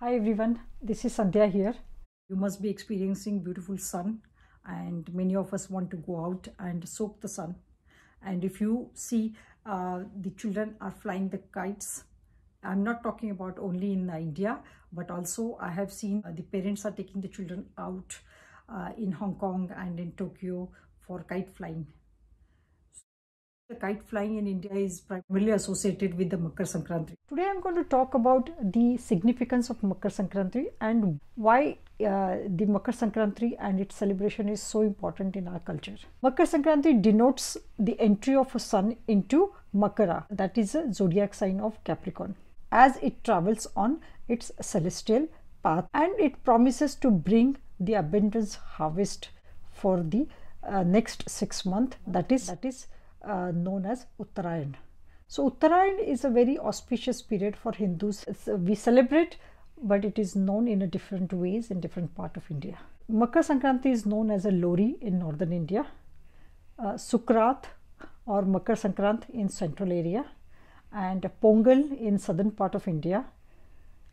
Hi everyone, this is Sandhya here. You must be experiencing beautiful sun and many of us want to go out and soak the sun. And if you see uh, the children are flying the kites, I'm not talking about only in India, but also I have seen uh, the parents are taking the children out uh, in Hong Kong and in Tokyo for kite flying. The kite flying in India is primarily associated with the Makar Sankranti. Today I'm going to talk about the significance of Makar Sankranti and why uh, the Makar Sankranti and its celebration is so important in our culture. Makar Sankranti denotes the entry of a sun into Makara, that is a zodiac sign of Capricorn, as it travels on its celestial path and it promises to bring the abundance harvest for the uh, next six months. that is that is uh, known as Uttarayan. So Uttarayan is a very auspicious period for Hindus. It's, uh, we celebrate but it is known in a different ways in different part of India. Makar Sankranti is known as a Lori in northern India, uh, Sukrat or Makar Sankranti in central area and Pongal in southern part of India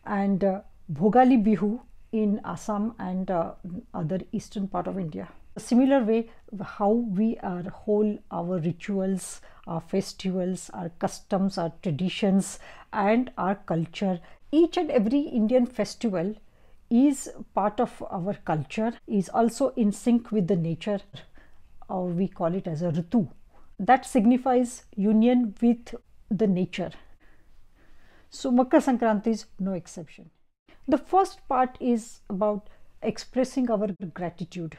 and uh, Bhogali Bihu in Assam and uh, other eastern part of India. Similar way, how we are whole our rituals, our festivals, our customs, our traditions, and our culture. Each and every Indian festival is part of our culture, is also in sync with the nature, or we call it as a Ritu. That signifies union with the nature. So Makar Sankranti is no exception. The first part is about expressing our gratitude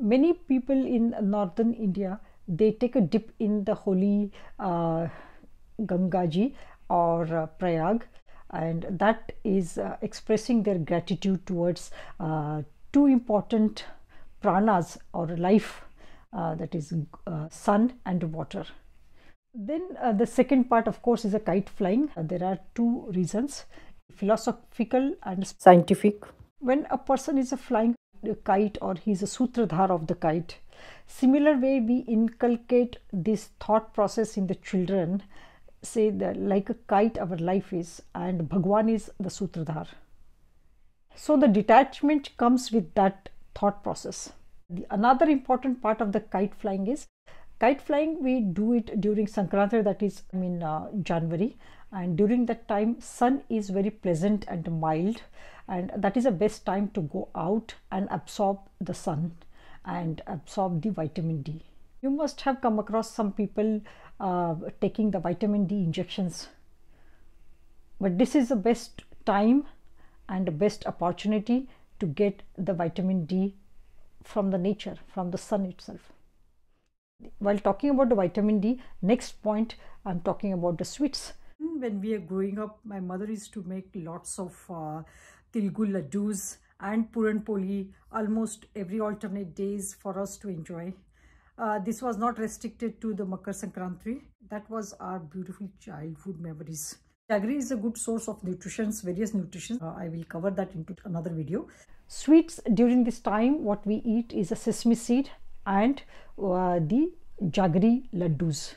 many people in northern India they take a dip in the holy uh, Gangaji or uh, Prayag, and that is uh, expressing their gratitude towards uh, two important pranas or life uh, that is uh, sun and water. Then the second part, of course, is a kite flying. there are two reasons philosophical and scientific. When a person is flying kite or he's a sutradhar of the kite similar way we inculcate this thought process in the children say that like a kite our life is and bhagwan is the sutradhar so the detachment comes with that thought process the another important part of the kite flying is kite flying we do it during sankranti that is i mean uh, january and during that time sun is very pleasant and mild and that is the best time to go out and absorb the sun and absorb the vitamin D. You must have come across some people uh, taking the vitamin D injections, but this is the best time and the best opportunity to get the vitamin D from the nature, from the sun itself. While talking about the vitamin D, next point I'm talking about the sweets. When we are growing up, my mother used to make lots of uh, tilgul laddus and puran poli almost every alternate days for us to enjoy. Uh, this was not restricted to the Makar Sankranti. That was our beautiful childhood memories. Jaggery is a good source of nutrition, various nutrition. Uh, I will cover that into another video. Sweets during this time, what we eat is a sesame seed and uh, the jaggery laddus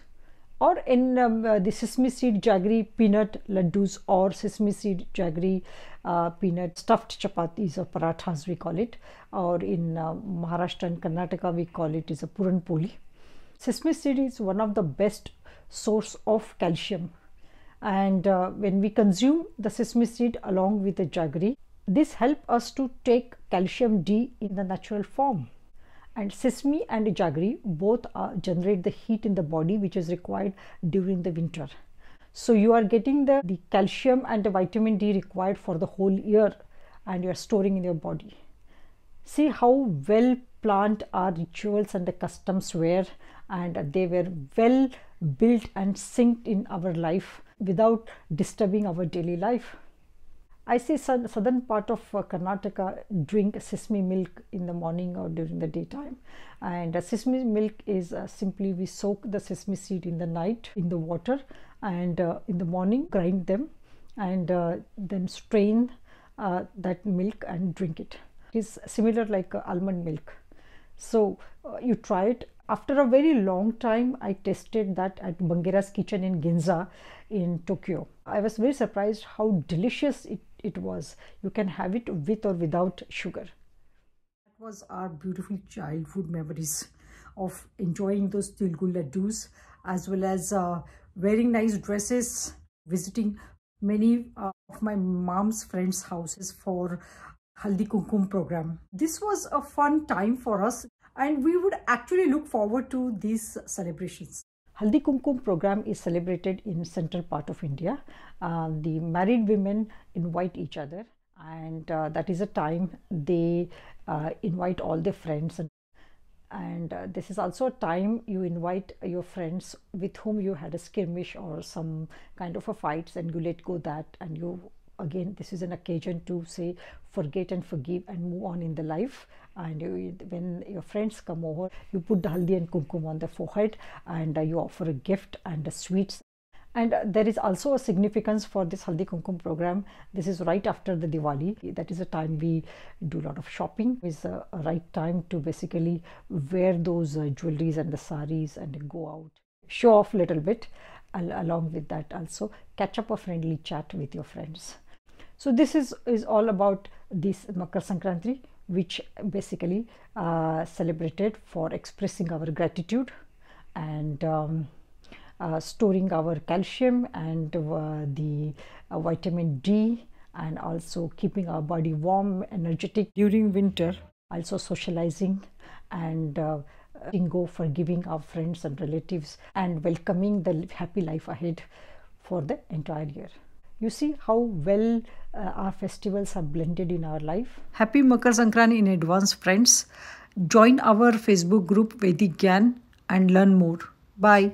or in um, uh, the sesame seed jaggery peanut laddus or sesame seed jaggery uh, peanut stuffed chapatis or parathas we call it or in uh, Maharashtra and Karnataka we call it is a puran poli. Sesame seed is one of the best source of calcium and uh, when we consume the sesame seed along with the jaggery this help us to take calcium D in the natural form. And sesame and jaggery both uh, generate the heat in the body which is required during the winter. So you are getting the, the calcium and the vitamin D required for the whole year and you are storing in your body. See how well planned our rituals and the customs were and they were well built and synced in our life without disturbing our daily life. I see some southern part of uh, Karnataka drink sesame milk in the morning or during the daytime. And uh, sesame milk is uh, simply we soak the sesame seed in the night in the water and uh, in the morning grind them and uh, then strain uh, that milk and drink it. It's similar like almond milk. So you try it after a very long time i tested that at bangera's kitchen in ginza in tokyo i was very surprised how delicious it it was. You can have it with or without sugar. That was our beautiful childhood memories of enjoying those Tilgul laddus as well as uh, wearing nice dresses, visiting many uh, of my mom's friends' houses for Haldi Kumkum program. This was a fun time for us and we would actually look forward to these celebrations. Haldi Kumkum program is celebrated in central part of India. Uh, the married women invite each other and uh, that is a time they uh, invite all their friends and, and uh, this is also a time you invite your friends with whom you had a skirmish or some kind of a fights and you let go that and you again this is an occasion to say forget and forgive and move on in the life and you, uh, when your friends come over you put haldi and kumkum on the forehead and uh, you offer a gift and a sweets and uh, there is also a significance for this haldi kumkum program this is right after the diwali that is a time we do a lot of shopping It's a, right time to basically wear those uh, jewelries and the saris and go out show off a little bit Al along with that also catch up a friendly chat with your friends so this is, is all about this Makar Sankranti which basically uh, celebrated for expressing our gratitude and um, uh, storing our calcium and uh, the uh, vitamin D and also keeping our body warm, energetic during winter, also socializing and uh, go for giving our friends and relatives and welcoming the happy life ahead for the entire year. You see how well uh, our festivals are blended in our life. Happy Makar Sankranti in advance, friends. Join our Facebook group vedigyan and learn more. Bye.